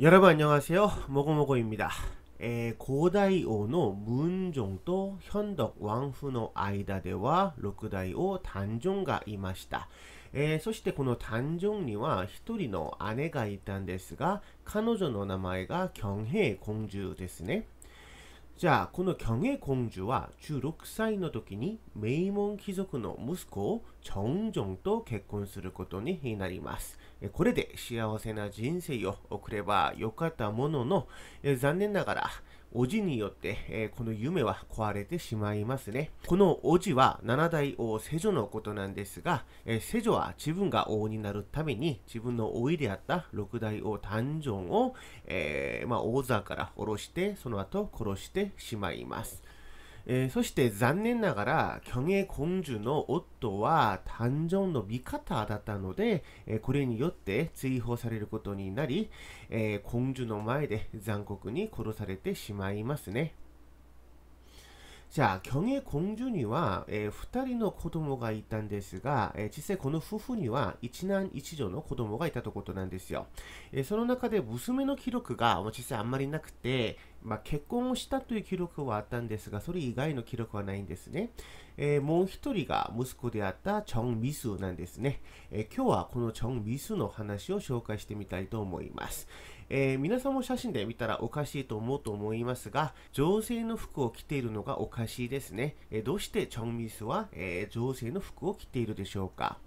여러분 안녕하세요 모고모고입니다 에, 고다이오노 문종도 현덕 왕후노 아이다데와 로쿠다이오 단종가 이마시다 えー、そしてこの誕生には一人の姉がいたんですが、彼女の名前がキョンヘイ公主ですね。じゃあこのコンジュは16歳の時に名門貴族の息子チョンジョンと結婚することになりますこれで幸せな人生を送ればよかったものの残念ながらおじによって、えー、この夢は壊れてしまいますね。このおじは七代王世女のことなんですが、えー、世女は自分が王になるために自分の老いであった六代王誕生を、えー、まあ、王座から下ろして、その後殺してしまいます。えー、そして残念ながら、キョゲ公の夫は誕生の味方だったので、えー、これによって追放されることになり、えー、公の前で残酷に殺されてしまいますね。じゃあ、キョゲ公には、えー、2人の子供がいたんですが、えー、実際この夫婦には一男一女の子供がいたということなんですよ。えー、その中で娘の記録が実際あんまりなくて、まあ、結婚をしたという記録はあったんですが、それ以外の記録はないんですね。えー、もう一人が息子であったチョン・ミスなんですね、えー、今日はこのチョン・ミスの話を紹介してみたいと思います。えー、皆さんも写真で見たらおかしいと思うと思いますが、女性の服を着ているのがおかしいですね。えどうしてチョン・ミスは、え女性の服を着ているでしょうか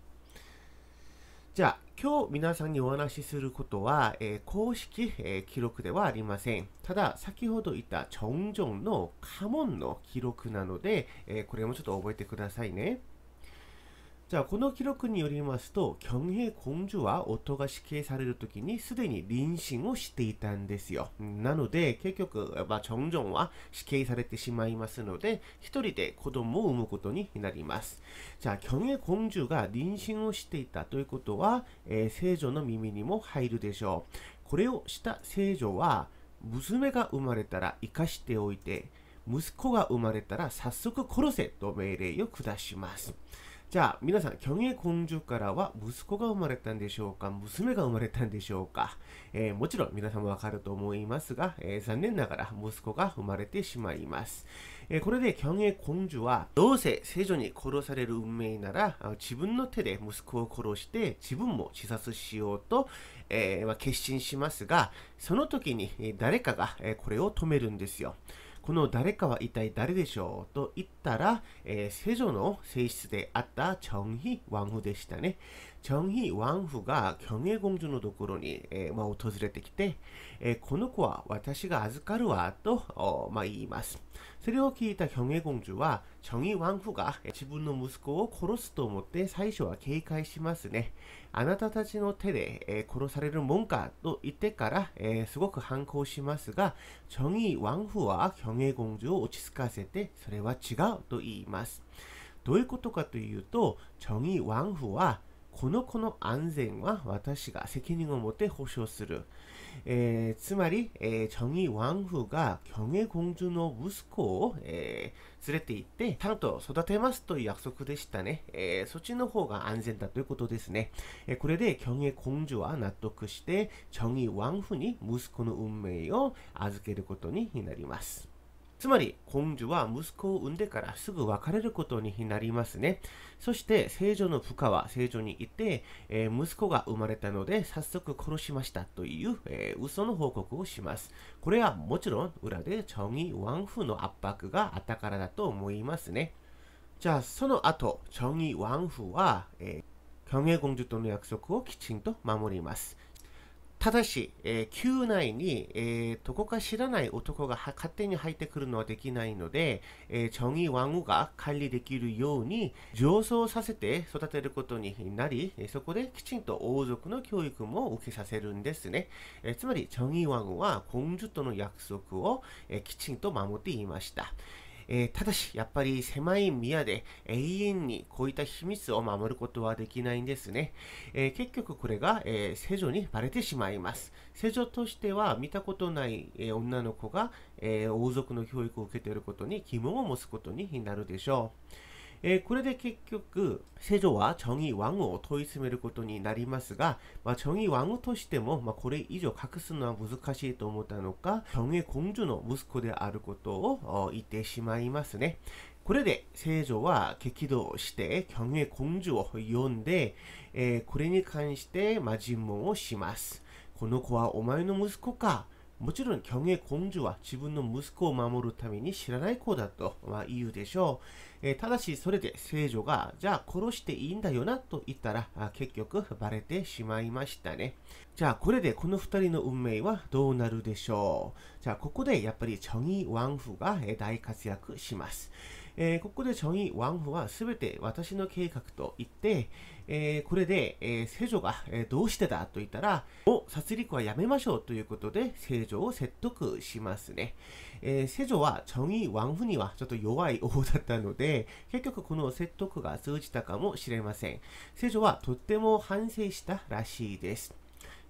じゃあ、今日皆さんにお話しすることは、えー、公式、えー、記録ではありません。ただ、先ほど言ったチョンジョンの家紋の記録なので、えー、これもちょっと覚えてくださいね。じゃあこの記録によりますと、キョンヘイ公主は夫が死刑される時にすでに妊娠をしていたんですよ。なので、結局、まあ、チョンジョンは死刑されてしまいますので、一人で子供を産むことになります。じゃあ、キョンヘイ公主が妊娠をしていたということは、えー、聖女の耳にも入るでしょう。これをした聖女は、娘が生まれたら生かしておいて、息子が生まれたら早速殺せと命令を下します。じゃあ皆さん、京ョ根エからは息子が生まれたんでしょうか娘が生まれたんでしょうか、えー、もちろん皆さんもわかると思いますが、えー、残念ながら息子が生まれてしまいます。えー、これで京ョ根エはどうせ聖女に殺される運命なら自分の手で息子を殺して自分も自殺しようと、えまあ、決心しますがその時に誰かがこれを止めるんですよ。この誰かは一体誰でしょうと言ったら、えー、の性質であったチョンヒ・ワンフでしたね。정희왕후가경혜공주のところに、えーまあ、訪れてきて、えー、この子は私が預かるわと、まあ、言います。それを聞いた경혜공주は정희왕후が自分の息子を殺すと思って最初は警戒しますね。あなたたちの手で、えー、殺されるもんかと言ってから、えー、すごく反抗しますが、ジョギ・ワンフはキョンエゴンジュを落ち着かせて、それは違うと言います。どういうことかというと、ジョギ・ワンフはこの子の安全は私が責任を持って保証する。えー、つまり、えー、チョンイ王夫が경혜공주の息子を、えー、連れて行って、ちゃんと育てますという約束でしたね。えー、そっちの方が安全だということですね。えー、これで경혜公主は納得して、チョンイ王夫に息子の運命を預けることになります。つまり、今女は息子を産んでからすぐ別れることになりますね。そして、聖女の部下は聖女にいて、えー、息子が生まれたので、早速殺しましたという、えー、嘘の報告をします。これはもちろん、裏でチョンギ・ワンフの圧迫があったからだと思いますね。じゃあ、その後、チョンギ・ワンフは、えー、平혜공주との約束をきちんと守ります。ただし、えー、宮内に、えー、どこか知らない男が勝手に入ってくるのはできないので、えー、정ワ왕후が管理できるように上層させて育てることになり、そこできちんと王族の教育も受けさせるんですね。えー、つまり、ョ정ワ왕후は根主との約束を、えー、きちんと守っていました。えー、ただし、やっぱり狭い宮で永遠にこういった秘密を守ることはできないんですね。えー、結局これが、えー、聖女にバレてしまいます。聖女としては見たことない、え女の子が、え王族の教育を受けていることに疑問を持つことになるでしょう。えー、これで結局、セジョはチョギンを問い詰めることになりますが、まあ、チョギンとしても、まあ、これ以上隠すのは難しいと思ったのか、チョギ公主の息子であることを言ってしまいますね。これで聖女は激怒して경외공주を呼んで、えー、これに関して、ま尋問をします。この子はお前の息子かもちろん、キョンエ公主は自分の息子を守るために知らない子だと、ま言うでしょう。えー、ただし、それで聖女が、じゃあ殺していいんだよなと言ったら、結局バレてしまいましたね。じゃあ、これでこの2人の運命はどうなるでしょう。じゃあ、ここでやっぱりチョンイ・ワンフが大活躍します。えー、ここでチョンイ・ワンフはすべて私の計画と言って、えー、これで、えー、聖女が、えどうしてだと言ったら、もう殺戮はやめましょうということで、聖女を説得しますね。え聖女はチョンイ・ワンフにはちょっと弱い王だったので、結局この説得が通じたかもしれません。聖女はとっても反省したらしいです。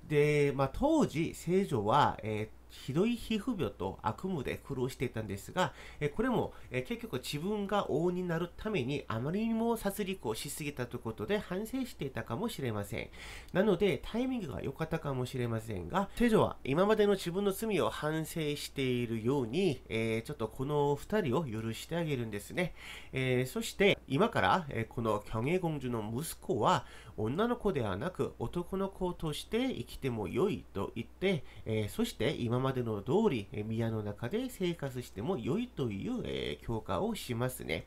で、まあ、当時、聖女は、えひどい皮膚病と悪夢で苦労していたんですが、えこれも、え結局自分が王になるためにあまりにも殺戮をしすぎたということで反省していたかもしれません。なのでタイミングが良かったかもしれませんが、聖女は今までの自分の罪を反省しているように、えちょっとこの2人を許してあげるんですね。えそして今から、えこのキョンエ公主の息子は女の子ではなく男の子として生きても良いと言って、えそして今までの通り、え宮の中で生活しても良いという、えー、強化をしますね。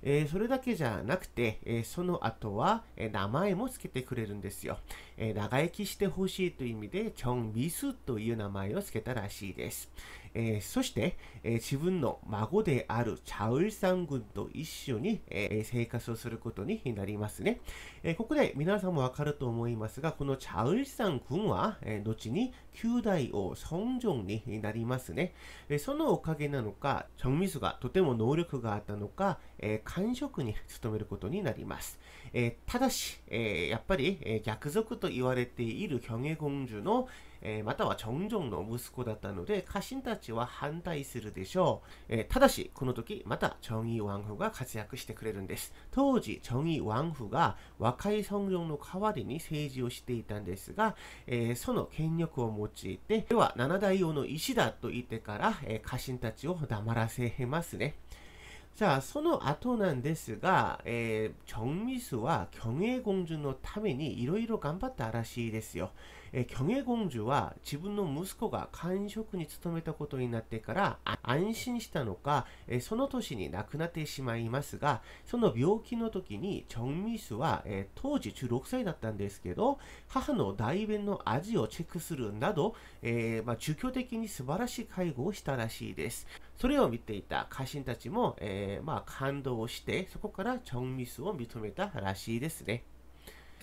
えー、それだけじゃなくて、えー、その後は、えー、名前も付けてくれるんですよ。え長生きしてほしいという意味で、チョンミスという名前を付けたらしいです。えー、そして、えー、自分の孫であるチャウルさん軍と一緒に、えー、生活をすることになりますね。えここで皆さんもわかると思いますが、このチャウルさん軍は、え後に九代王孫正になりますね。えそのおかげなのか、チョンミスがとても能力があったのか、え官職に勤めることになります。えただし、えやっぱり、え逆賊と言われているキョンゲゴンジュの、えー、またはチョンジョンの息子だったので、家臣たちは反対するでしょう。えー、ただし、この時、またチョンイ・ワンフが活躍してくれるんです。当時、チョンイ・ワンフが若いソンョンの代わりに政治をしていたんですが、えー、その権力を用いて、では、七大王の石だと言ってから、え家臣たちを黙らせますね。자その後なんですが、えー、チョンミスは경혜공주のためにいろいろ頑張ったらしいですよ。えー、경혜공주は自分の息子が官職に勤めたことになってから安心したのか、えー、その年に亡くなってしまいますが、その病気の時にチョンミスは、えー、当時16歳だったんですけど、母の代弁の味をチェックするなど、えーまあ、儒教的に素晴らしい介護をしたらしいです。それを見ていた家臣たちも、えー、まあ、感動して、そこからチョンミスを認めたらしいですね。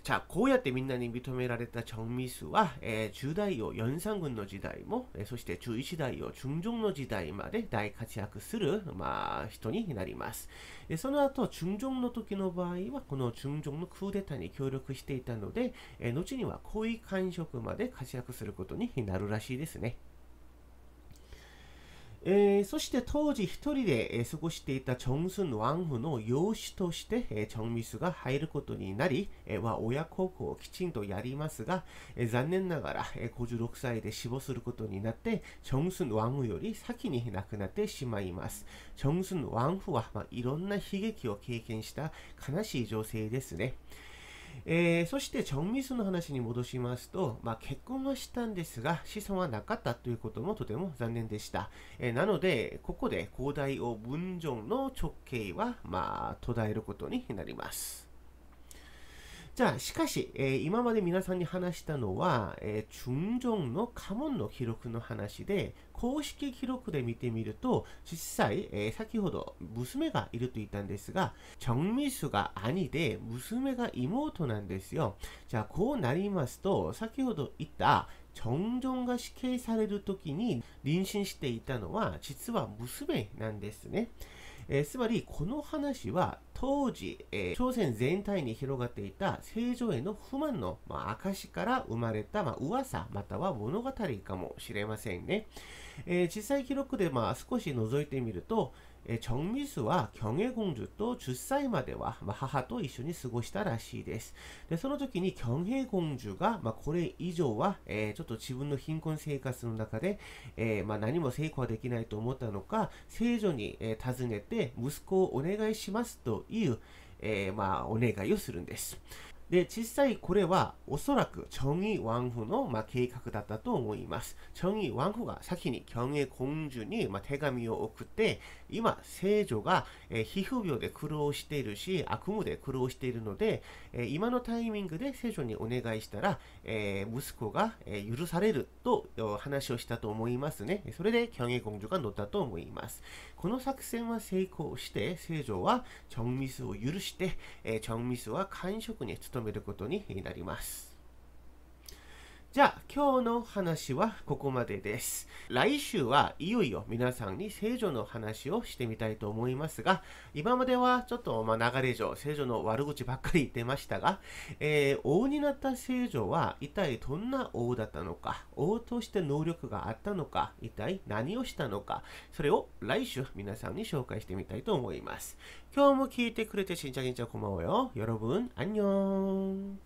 じゃあ、こうやってみんなに認められたチョンミスは、えー、10代を4。3軍の時代も、えー、そして11代を中将の時代まで大活躍する、まあ、人になります。でその後、中将の時の場合は、この中将のクーデターに協力していたので、えー、後には濃位官職まで活躍することになるらしいですね。えー、そして当時一人で、過ごしていたチョンスン・ワンフの養子として、チョンミスが入ることになり、は親孝行をきちんとやりますが、残念ながら、56歳で死亡することになって、チョンスン・ワンフより先に亡くなってしまいます。チョンスン・ワンフは、まあ、いろんな悲劇を経験した悲しい女性ですね。えー、そしてチョンミスの話に戻しますと、まあ、結婚はしたんですが子孫はなかったということもとても残念でした、えー、なのでここで広大王文章の直径は、まあ、途絶えることになりますじゃあ、しかし、えー、今まで皆さんに話したのは、えー、純正の家紋の記録の話で、公式記録で見てみると、実際、えー、先ほど娘がいると言ったんですが、정美수が兄で、娘が妹なんですよ。じゃあ、こうなりますと、先ほど言った、チョが死刑される時に妊娠していたのは、実は娘なんですね。えー、つまりこの話は当時、えー、朝鮮全体に広がっていた正常への不満の、まあ、証から生まれた、まあ、噂または物語かもしれませんね、えー、実際記録で、まあ、少し覗いてみると、え정미수와경혜공주と10歳までは、母と一緒に過ごしたらしいです。その時に경혜公主が、まあ、これ以上は、ちょっと自分の貧困生活の中で、えまあ、何も成功はできないと思ったのか、聖女に、え尋ねて息子をお願いしますという、えまあ、お願いをするんです。で、実際これはおそらくチョンイ・ワンフの、まあ、計画だったと思います。チョンイ・ワンフが先にキョンエ・コンジュに、まあ、手紙を送って、今、聖女が、え皮膚病で苦労しているし、悪夢で苦労しているので、え今のタイミングで聖女にお願いしたら、え息子が、え許されると話をしたと思いますね。それで、キャンエジョが乗ったと思います。この作戦は成功して、聖女はチョンミスを許して、えチョンミスは官職に勤めることになります。じゃあ今日の話はここまでです。来週はいよいよ皆さんに聖女の話をしてみたいと思いますが、今まではちょっとま流れ上、聖女の悪口ばっかり言ってましたが、えー、王になった聖女は一体どんな王だったのか、王として能力があったのか、一体何をしたのか、それを来週皆さんに紹介してみたいと思います。今日も聞いてくれてしんちゃんげんちゃんこんばんはよ。よろぶん、あんにょーん。